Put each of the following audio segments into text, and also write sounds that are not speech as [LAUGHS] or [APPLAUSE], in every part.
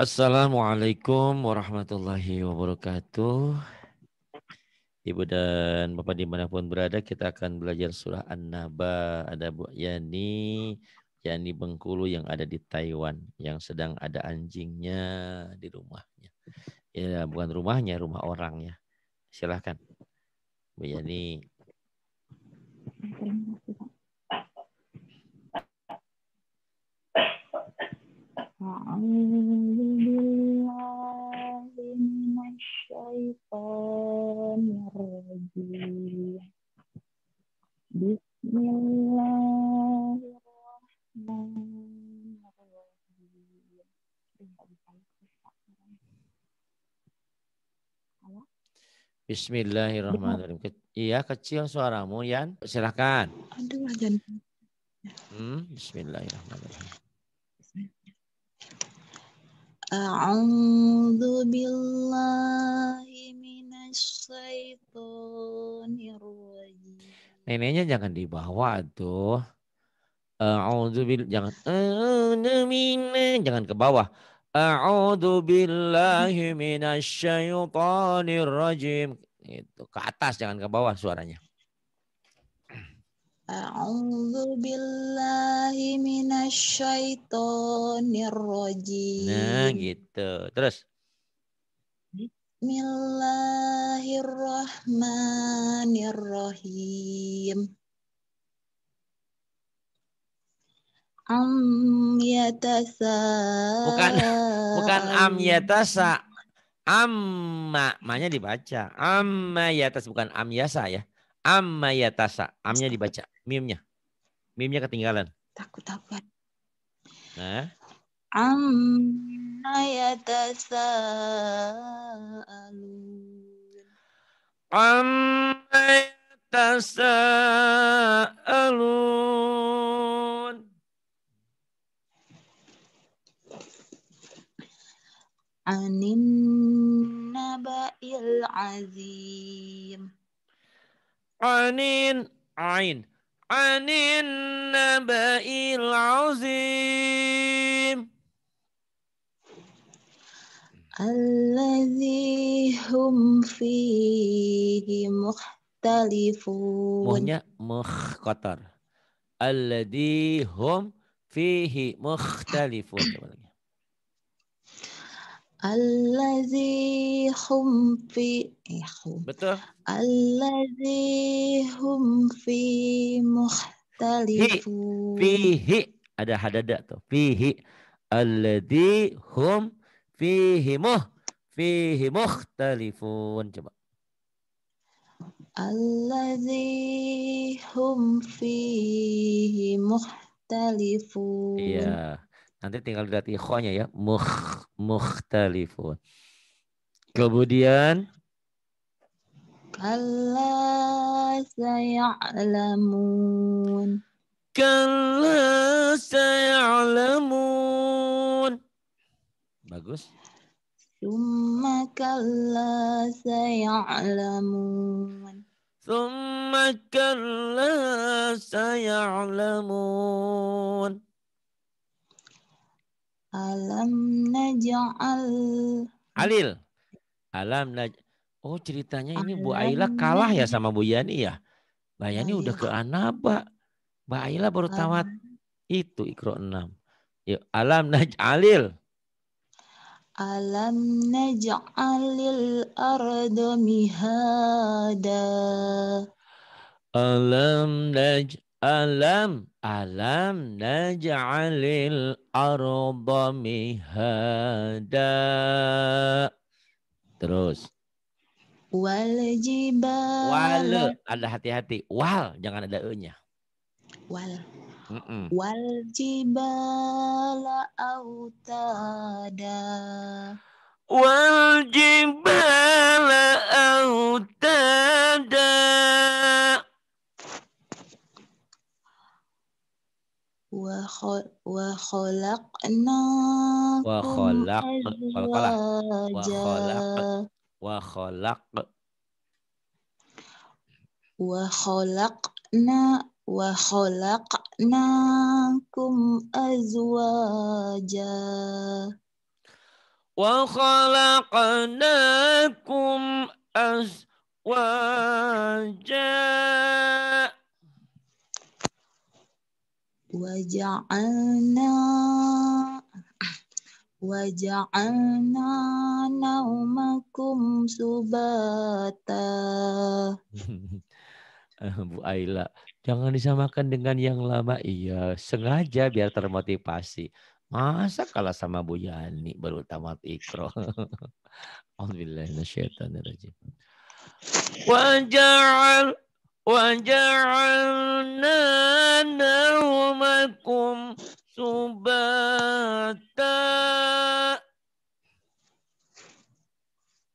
Assalamualaikum warahmatullahi wabarakatuh. Ibu dan Bapak dimanapun berada, kita akan belajar surah An-Naba. Ada Bu Yani, Yani Bengkulu yang ada di Taiwan, yang sedang ada anjingnya di rumahnya. Ya, bukan rumahnya, rumah orangnya. Silahkan. Bu Yani. Terima kasih, Pak. أعوذ بالله Bismillahirrahmanirrahim. Iya kecil suaramu, Yan. Silahkan. Hmm, Bismillahirrahmanirrahim. أعوذ بالله من الشيطان الرجيم Neneknya jangan dibawa tuh. A'udzu bil jangan jangan ke bawah. A'udzu billahi minasy syaithanir rajim. Itu ke atas jangan ke bawah suaranya. A'udzu billahi minasyaitonir Nah, gitu. Terus Bismillahirrahmanirrahim. Am yatasa. Bukan bukan am yatasa. Amma, maknya dibaca. Amma yatas bukan am yasa ya. Amma yatasa. Amnya dibaca. Mimnya. Mimnya ketinggalan. Takut takut. Nah. Amma yatasa. Amma yatasa. Anin naba'il azim. عنين عين عن النبأ العظيم الذي هم فيه مختلفون مهnya مخ kotor الذي هم فيه مختلفون Allazi hum fi eh, hum. Betul. Allazi hum fi muhtalifu. Fihi ada hadada tuh. Fihi allazi hum fihi muh fihi muhtalifun. Coba. Allazi hum fihi muhtalifun. Iya. Nanti tinggal lihat ikhwanya ya. Mukh, mukhtalifun. Kemudian. Kalla saya'lamun. Kalla saya'lamun. Bagus. Summa kalla saya'lamun. Summa kalla saya'lamun. Alam naj'al Alil. Alam naj Oh, ceritanya ini Alam Bu Aila kalah ya sama Bu Yani ya? Mbak Yani udah ke Anaba. Mbak Aila baru tawat itu Iqra 6. Yuk, ya, alam alil Alam naj'alil arda mihada. Alam naj Alam alam naj'alil arda mihada. Terus. Wal jibal. Wal ada hati-hati. Wal jangan ada e-nya. Wal. Mm -mm. Wal jibala autada. Wal jibala autada. وخلقنا وخلق وخلق وخلق وخلقنا وخلقناكم أزواجا وخلقناكم أزواجا وجعلنا [CLEARS THROAT] وجعلنا نومكم subata. [LAUGHS] Eh, Bu Aila, jangan disamakan dengan yang lama. Iya, sengaja biar termotivasi. Masa kalah sama Bu Yani baru tamat ikro. Alhamdulillah, [LAUGHS] nasyaitanirrajim. Wajar. وجعلنا نومكم subata.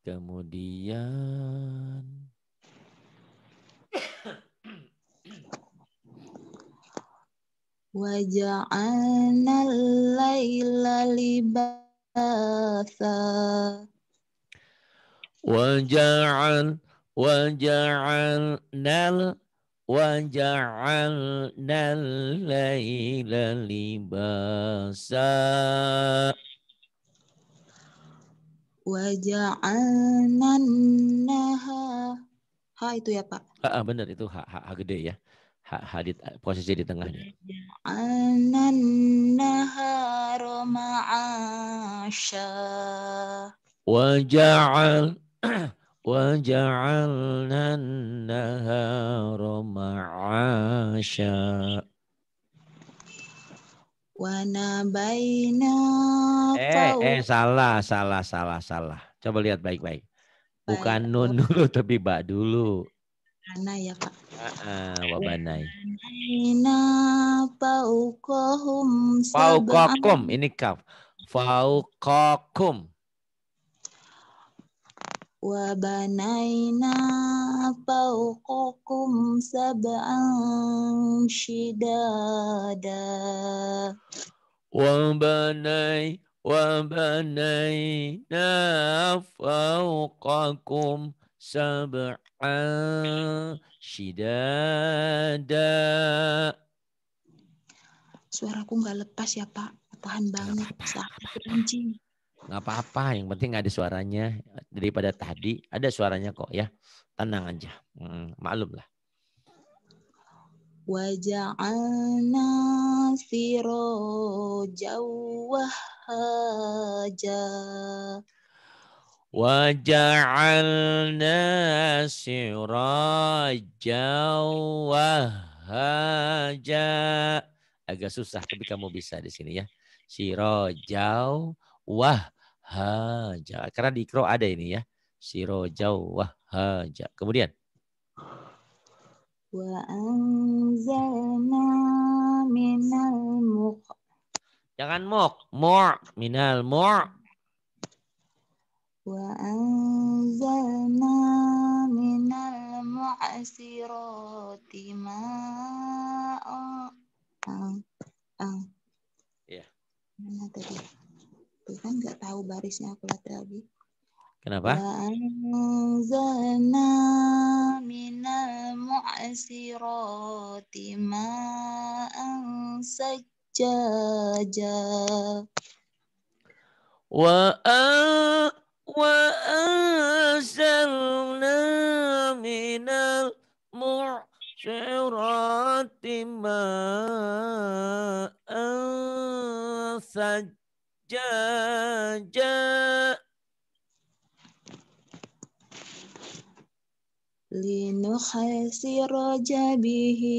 Kemudian waja'alna al-laila libasa Wajalnal Wajalnal Layla Libasa Wajalnal Naha Ha itu ya Pak Ha benar itu ha, ha, ha gede ya Ha, ha di, posisi di tengahnya Wajalnal Naha Roma وجعلنا النهار معاشا Wanabaina Eh, eh, salah, salah, salah, salah. Coba lihat baik-baik. Bukan nun dulu, [LAUGHS] tapi ba dulu. Karena ya, Pak. Ah, ah wabanai. Faukokum. ini kaf. Faukokum. وَبَنَيْنَا فَوْقَكُمْ سَبْعًا شِدَادًا وبني وَبَنَيْنَا فَوْقَكُمْ سَبْعًا شِدَادًا Suaraku nggak lepas ya Pak, tahan banget. Apa, apa, apa, apa. Nggak apa-apa, yang penting ada suaranya daripada tadi. Ada suaranya kok ya. Tenang aja. Hmm, maklum lah. wajah سراجا وهاجا وجعلنا سراجا agak susah tapi kamu bisa di sini ya sirojau wah haja. Karena di ikro ada ini ya. Siro jauh wah haja. Kemudian. Wa anzalna minal muq. Jangan muq mur, minal mur. Wa anzalna minal mu'asirati ma'an. Ah, ah. Ya. Mana tadi? tuh kan nggak tahu barisnya aku latih lagi kenapa anzalna minal mu'asirati ma'an sajjaja wa wa anzalna minal mu'asirati ma'an sajjaja ja ja linukhasira jabihi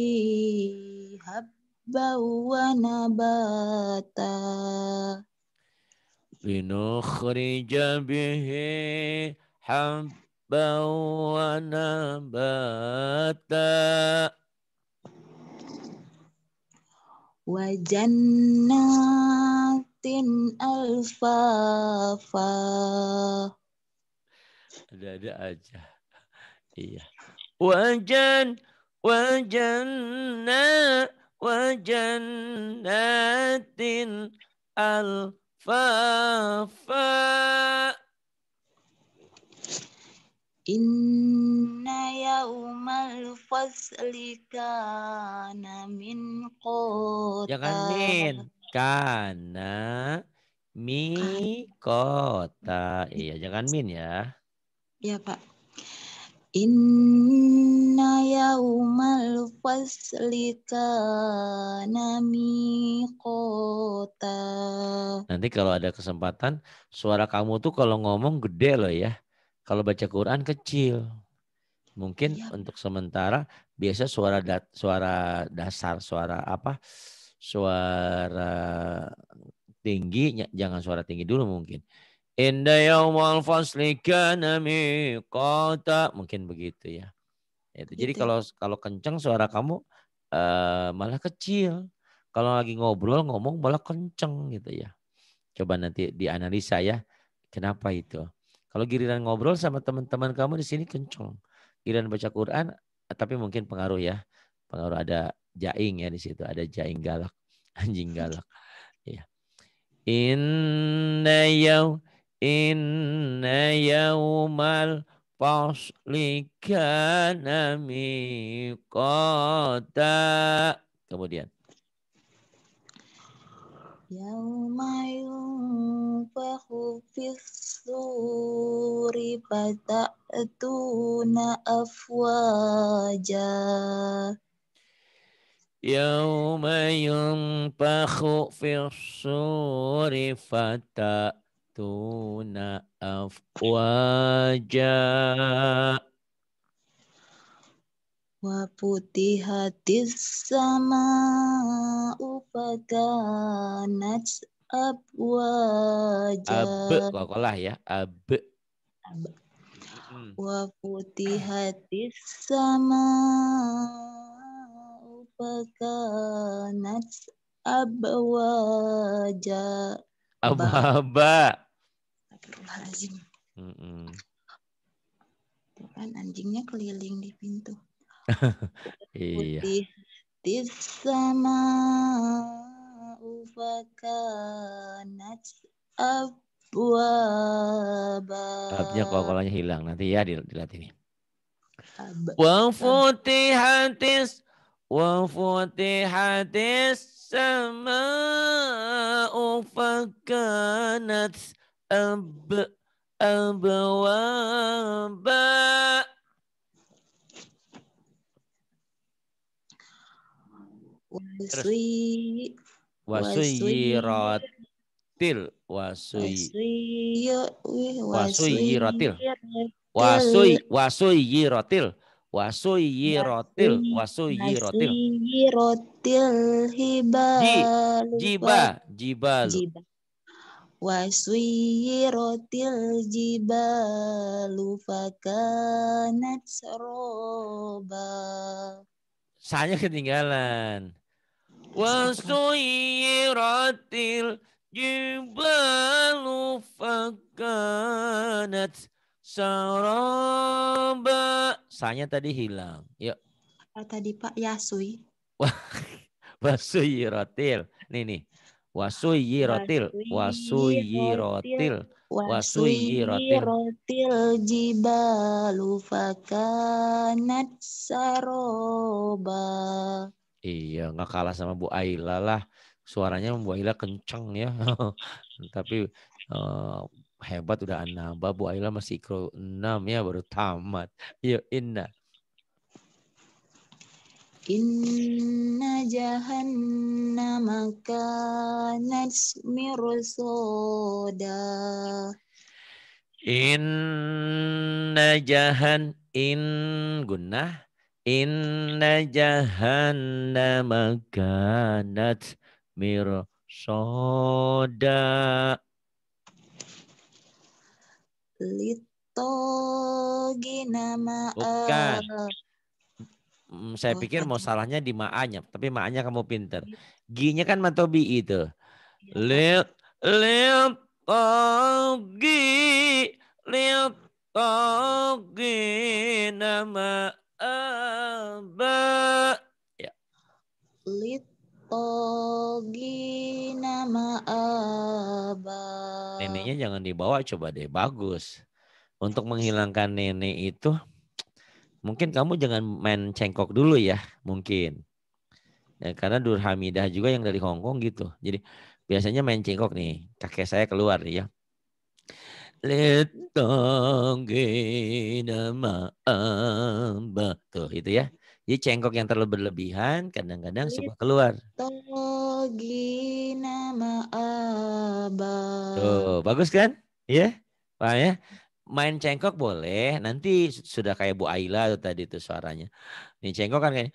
habba wa nabata linukhrija bihi habba wa nabata wa alfafa. Ada-ada aja. Iya. Wajan, wajanna, wajannatin alfafa. Inna yaumal fasli kana min qota. Ya Jangan min. Kana mi kota. Iya, jangan min ya. Iya, Pak. Inna yaumal fasli kana Kota. Nanti kalau ada kesempatan, suara kamu tuh kalau ngomong gede loh ya. Kalau baca Quran kecil. Mungkin ya. untuk sementara biasa suara da suara dasar, suara apa? suara tinggi jangan suara tinggi dulu mungkin Inda yaumal fasli kana miqata. Mungkin begitu ya. Itu. Jadi gitu. kalau kalau kencang suara kamu uh, malah kecil. Kalau lagi ngobrol ngomong malah kenceng gitu ya. Coba nanti dianalisa ya. Kenapa itu? Kalau giliran ngobrol sama teman-teman kamu di sini kenceng. Giliran baca Quran tapi mungkin pengaruh ya pengaruh ada jaing ya di situ ada jaing galak [LAUGHS] anjing galak ya inna yau inna yaumal fasli kana kemudian Yauma yunfakhu fis-suri fatatuna afwaja Yaumayun baku firsi fata tuna afwaja wa putih hati sama upakan nats abwaja abe koklah ya abe wa putih hati sama fakanat abwaja Ababa. Mm -mm. Tuh kan anjingnya keliling di pintu. [LAUGHS] iya. Tis sama ufakanat abwaba. Abnya kolanya hilang nanti ya dilihat ini wafutihatis وفتحت السماء فكانت أب أبوابا wasui wasui rotil wasui wasui rotil rotil, rotil wasuyirotil rotil hibal jiba jibal jiba rotil jibalu fakanat seroba. saya ketinggalan rotil jibalu fakanat Saroba. Sanya tadi hilang. Yuk. Oh, tadi Pak Yasui. Ya, [LAUGHS] Wah. rotil. Nih nih. wasui rotil. wasui rotil. wasui rotil. rotil jibalu fakanat saroba. Iya, nggak kalah sama Bu Aila lah. Suaranya Bu Aila kenceng ya. [LAUGHS] Tapi eh, hebat udah enam. Babu Aila masih ikro enam ya baru tamat. Yuk ya, Inna. Inna jahannama kanat mirsoda. Inna jahan in gunnah. Inna jahannama kanat mirsoda. Litogi nama Bukan. Eh. Mm, saya oh, pikir mau salahnya di maanya, tapi maanya kamu pinter. Ginya kan matobi itu. Lit iya. litogi litogi nama eh, Ya. Lit Ogi nama abah. Neneknya jangan dibawa coba deh, bagus. Untuk menghilangkan nenek itu, mungkin kamu jangan main cengkok dulu ya, mungkin. Ya, karena Durhamidah juga yang dari Hong Kong gitu. Jadi biasanya main cengkok nih, kakek saya keluar ya. Letongge nama abah. Tuh itu ya. Jadi cengkok yang terlalu berlebihan kadang-kadang suka keluar. Tuh, bagus kan? Iya. Yeah? Paham ya? Main cengkok boleh. Nanti sudah kayak Bu Aila tuh tadi itu suaranya. Ini cengkok kan kayak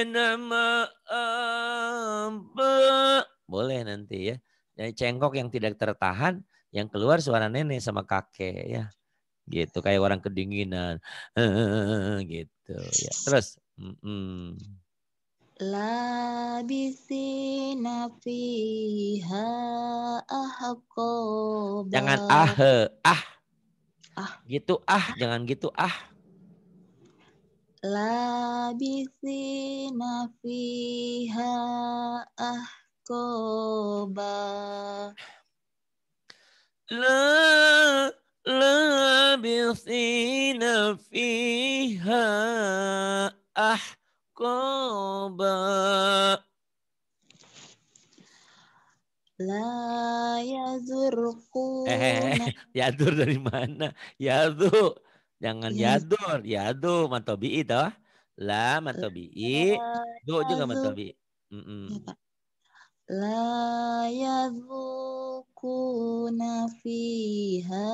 nama abah Boleh nanti ya. Jadi cengkok yang tidak tertahan yang keluar suara nenek sama kakek ya gitu kayak orang kedinginan [LAUGHS] gitu ya terus mm -mm. Labisina fiha ahqo Jangan ah, ah. Ah. Gitu ah, jangan gitu ah. la bisina fiha ahqo La لابثين فيها أحقابا La yazurku. Eh, eh, eh [LAUGHS] yadur dari mana? Yadu. Jangan ya. yadur. Yadu matobi'i itu. La matobi'i. Du juga matobi. Mm -mm. Ya, Pak. La يذوقون فيها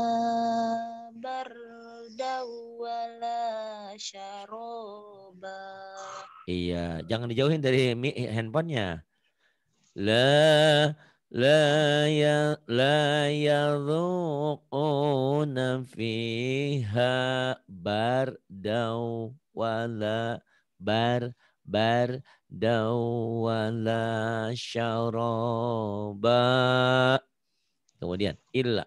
بردا ولا شرابا Iya, jangan dijauhin dari handphonenya. La la ya la ya yadhuquna fiha bardaw wala bar bar dawala syaraba. Kemudian illa.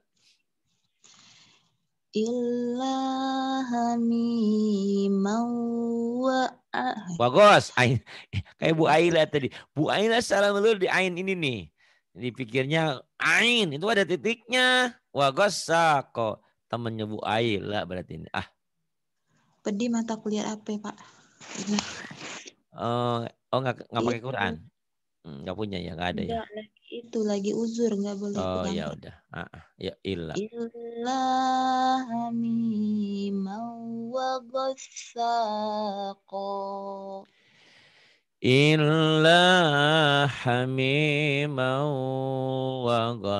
Illa hani mawa. Bagus. Ain. [LAUGHS] Kayak Bu Aila tadi. Bu Aila salah melur di ain ini nih. Dipikirnya ain. Itu ada titiknya. Bagus. Kok temennya Bu Aila berarti ini. Ah. Pedih mata kuliah apa ya, Pak? Ini. Oh, oh nggak nggak pakai Quran? Hmm, nggak punya ya, nggak ada ya. itu lagi uzur nggak boleh. Oh ya udah. Ah, ah, ya ilah. Ilah wa Illa hamimau wa ghassaqa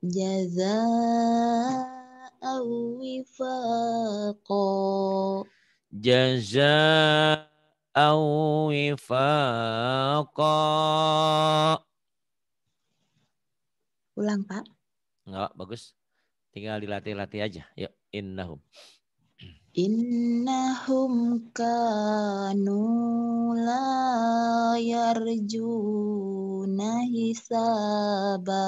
Jazaa Awi وفاقا جزاء awi وفاقا Ulang, Pak. Enggak, bagus. Tinggal dilatih-latih aja. Yuk, innahum. Innahum kanu la yarjuna hisaba.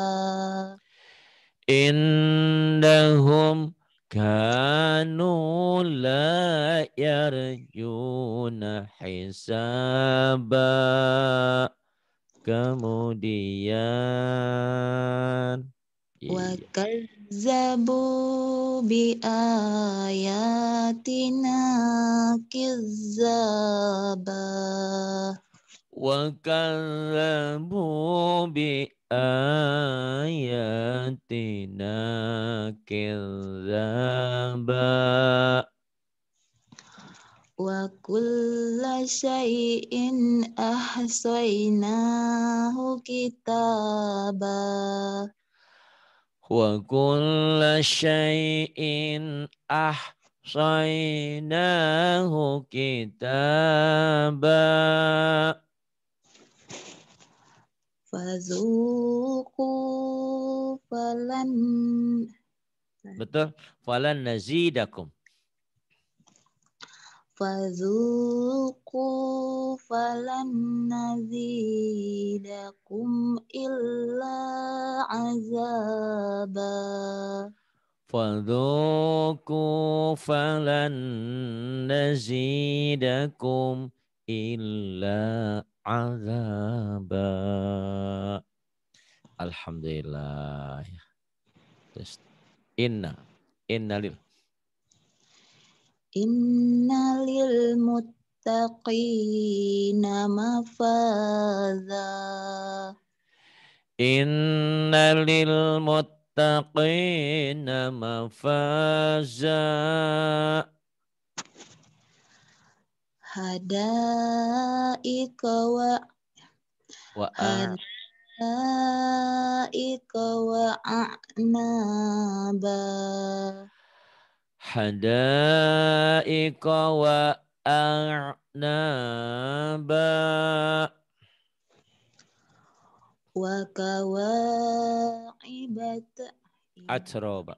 إنهم كانوا لا يرجون حسابا kemudian وكذبوا بآياتنا كذابا وكذبوا بآياتنا ayatina kizaba wa kulla ahsaynahu kitaba wa kulla syai'in ahsaynahu kitaba Fazuku falan Betul. Falan nazidakum. Fazuku falan nazidakum illa azaba. Fazuku falan nazidakum illa azaba. Alhamdulillah. Terus inna innalil innalil muttaqina mafaza innalil muttaqina mafaza hadaika wa wa hadaika wa a'naba hadaika wa a'naba wa atroba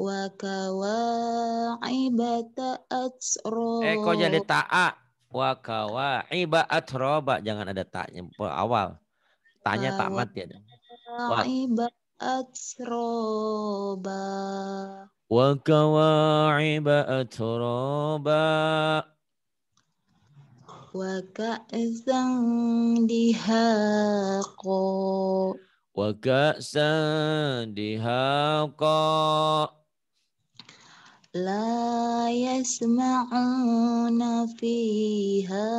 kawaibata atsrob. Eh kok jadi ta'a? Wakawa'iba roba. Jangan ada ta'nya awal. Tanya tak mati ada. roba. atroba. Wakawa'iba roba. وكأسا دهاقا وكأسا دهاقا لا يسمعون فيها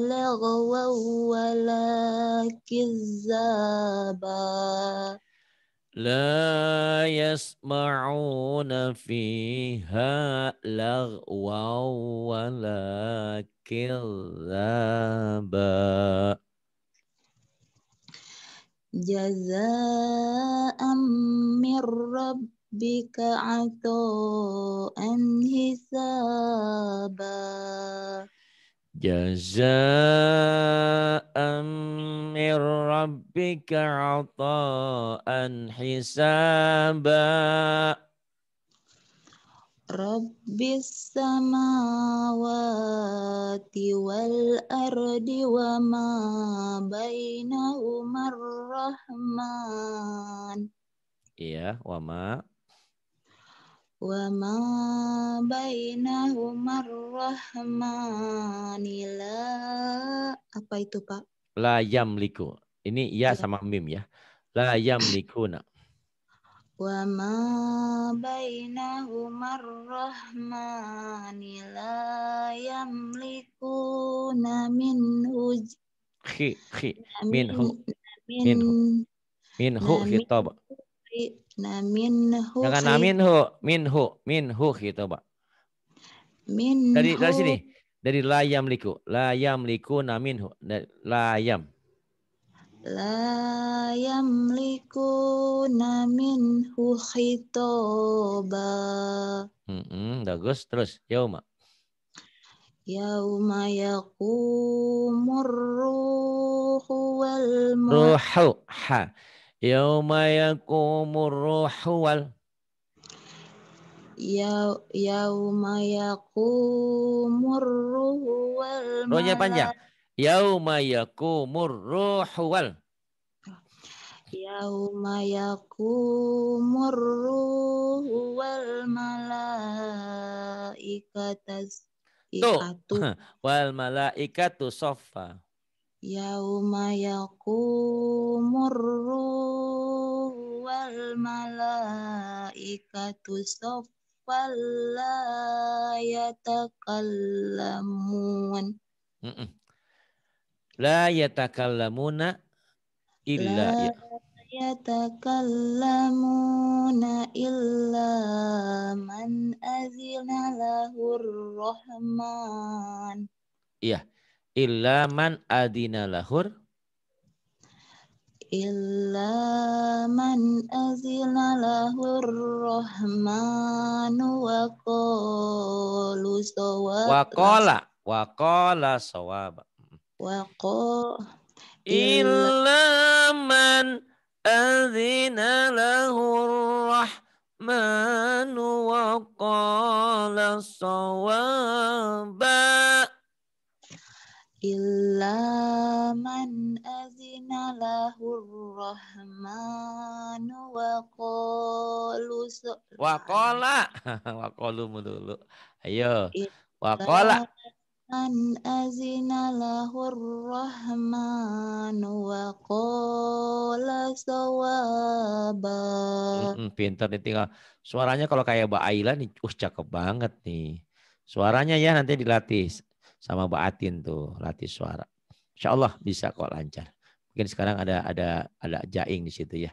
لغوا ولا كذابا لا يسمعون فيها لغوا ولا كذابا جزاء من رب bika ato an hisaba jazaa'an mir rabbika rabbis samawati wal ardi wa ma bainahuma rahman Iya, wama. وما بينهما الرحمن لا apa itu Pak? La yamliku. Ini ya sama mim ya. La yamlikuna. Wa ma bainahuma rahmani la yamlikuna minhu khi khi minhu minhu minhu khitab Nah, minhu. Jangan minhu, minhu, minhu gitu, Pak. Minhu. Dari dari sini. Dari layam liku. Layam liku naminhu. Layam. Layam liku yamliku naminhu khitoba. -hmm, bagus. Terus, yauma. Yauma yakumur ruhu wal Ruhu. Ha. Yauma yakumur ruhu wal yauma yakumur ruhu wal Ruhnya panjang. Yauma yakumur ruhu wal Yauma yakumur ruhu wal malaikatu Tuh. [LAUGHS] Wal malaikatu soffa. Yauma yaqumur ruh wal malaikatu katusof la yatakallamun. Mm -mm. La yatakallamuna illa ya. yatakallamuna illa man azina lahur rahman. Iya. Illa man adina lahur. Illa man azina lahur rahmanu wa qalu sawab. Wa qala. Wa qala sawab. Wa Illa man azina lahur rahmanu wa qala sawab إلا من أذن له الرحمن وقال وقال وقال dulu ayo وقال من أذن له الرحمن وقال صوابا hmm, pinter tinggal suaranya kalau kayak Mbak Aila nih us uh, cakep banget nih suaranya ya nanti dilatih sama mbak atin tuh latih suara. Insya Allah bisa kok lancar. Mungkin sekarang ada ada ada jaing di situ ya.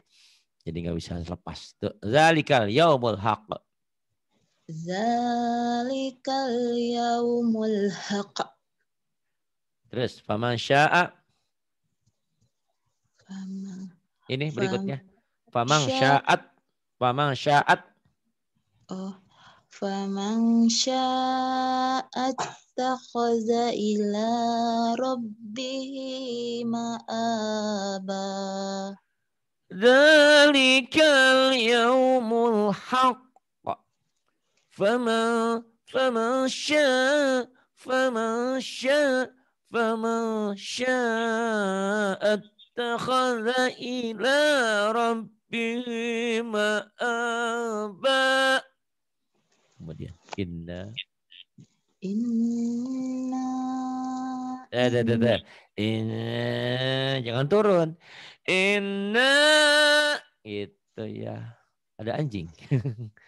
Jadi nggak bisa lepas. Tuh. Zalikal yaumul haq. Zalikal yaumul haq. Terus faman syaa Ini berikutnya. Faman syaat. Faman syaat. Oh. faman syaat اتخذ إلى ربه مآبا ذلك اليوم الحق فمن فمن شاء فمن شاء فمن شاء اتخذ إلى ربه مآبا kemudian inna Inna. eh, deh, deh, deh, Inna. Jangan turun. Inna. Gitu ya. Ada anjing.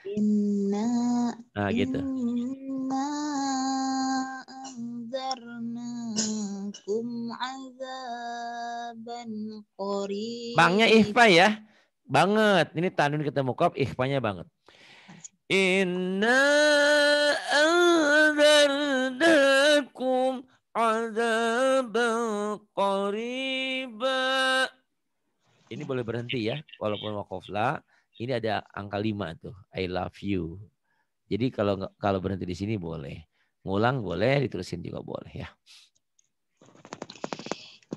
Inna. Nah, [LAUGHS] gitu. Inna anzarnakum azaban qorib. Bangnya ihfa ya. Banget. Ini tanun ketemu kop ihfanya banget. Inna anzarnakum azaban qariba. Ini boleh berhenti ya, walaupun wakofla. Ini ada angka lima tuh, I love you. Jadi kalau kalau berhenti di sini boleh. Ngulang boleh, Diterusin juga boleh ya.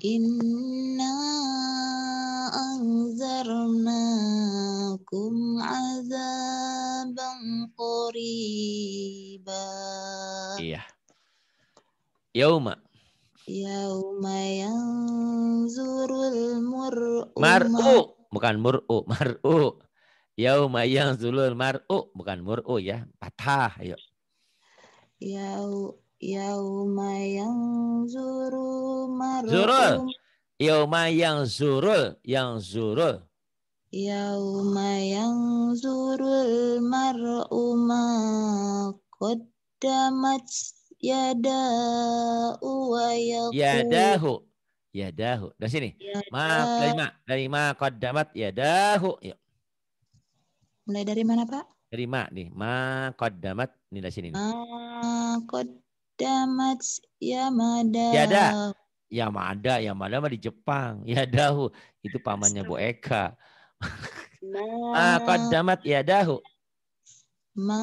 Inna anzarnakum azaban قريبا Iya. Yauma. Yauma yanzurul mur'u. Mar'u. Bukan mur'u. Mar'u. Yauma yanzurul mar'u. Bukan mur'u ya. Patah. Ayo. Yau Yauma yang zuru marum. Zurul. Yauma yang zurul. Yang zurul. Yauma yang zurul mar'u ma qaddamat yadahu wa Yadahu. Yadahu. Dari sini. Yadahu. Ma, dari ma. Dari ma yadahu. Yuk. Mulai dari mana Pak? Dari ma nih. Ma qaddamat. Nih, dari sini. Ma qaddamat Damat Yamada. Yada. Ya Yamada, Yamada mah di Jepang. [LAUGHS] Yadahu itu pamannya Bu Eka. Ma... ah, ya Yadahu. Ma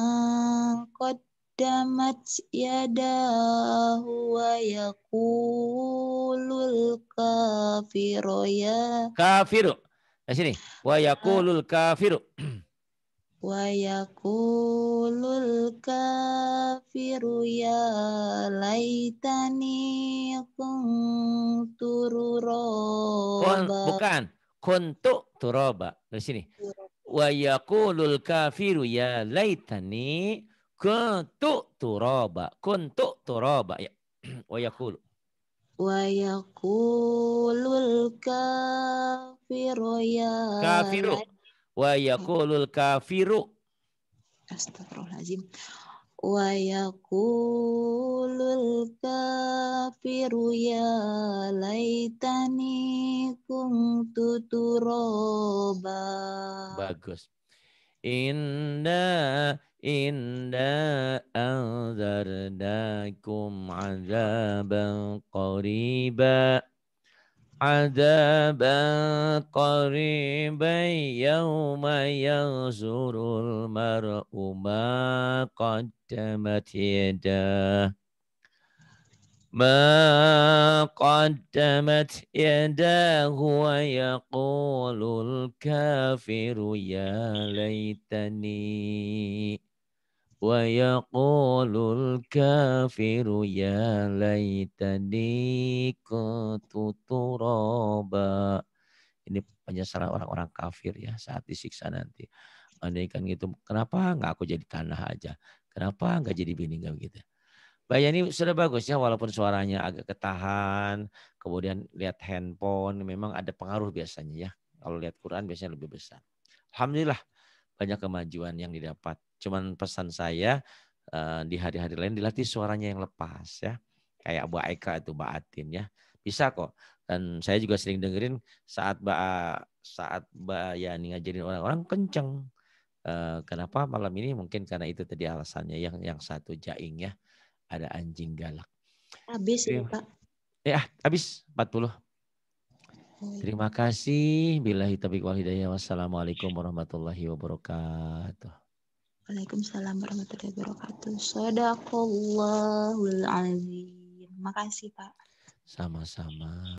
damat yadahu wa yakulul kafiru ya. Kafiru. Di sini. Wa yakulul kafiru. [CLEARS THROAT] ويقول الكافر يا ليتني كنت ترابا bukan kuntu turoba dari sini wa yaqulul kafiru ya laitani kuntu turoba kuntu turoba ya [CLEARS THROAT] wa yaqulu wa yaqulul kafiru ya kafiru wa yaqulul kafiru Astagfirullahaladzim. Wa yaqulul kafiru ya laitani kuntu turaba Bagus. Inna inna anzarnakum azaban qariba. عذابا قريبا يوم يغزر المرء ما قدمت يداه ما قدمت يداه ويقول الكافر يا ليتني ويقول الكافر يا ليتني كنت ترابا ini penyesalan orang-orang kafir ya saat disiksa nanti. Andaikan gitu, kenapa nggak aku jadi tanah aja? Kenapa nggak jadi bini nggak begitu? Bayani sudah bagusnya walaupun suaranya agak ketahan, kemudian lihat handphone memang ada pengaruh biasanya ya. Kalau lihat Quran biasanya lebih besar. Alhamdulillah banyak kemajuan yang didapat. Cuman pesan saya eh, di hari-hari lain dilatih suaranya yang lepas ya. Kayak Mbak Eka itu Mbak Atin ya. Bisa kok. Dan saya juga sering dengerin saat Mbak saat Mbak Yani ngajarin orang-orang kenceng. Eh, kenapa malam ini mungkin karena itu tadi alasannya yang yang satu jaing ya ada anjing galak. Habis ya, Pak. Ya, habis 40. Terima kasih. Bila hitabik wal hidayah. Wassalamualaikum warahmatullahi wabarakatuh. Waalaikumsalam warahmatullahi wabarakatuh. Sadaqallahul azim. Terima kasih Pak. Sama-sama.